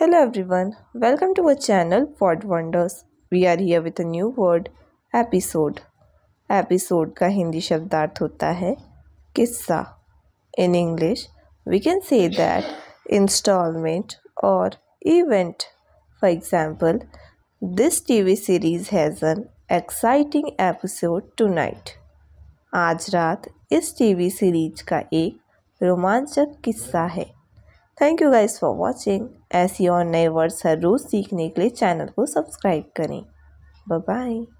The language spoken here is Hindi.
Hello everyone, welcome to our channel Word Wonders. We are here with a new word episode. Episode का हिंदी शब्दार्थ hota hai kissa In English, we can say that installment or event. For example, this TV series has an exciting episode tonight. aaj raat is tv series ka ek romanchak kissa hai thank you guys for watching ऐसी और नए वर्ड्स हर रोज़ सीखने के लिए चैनल को सब्सक्राइब करें बाय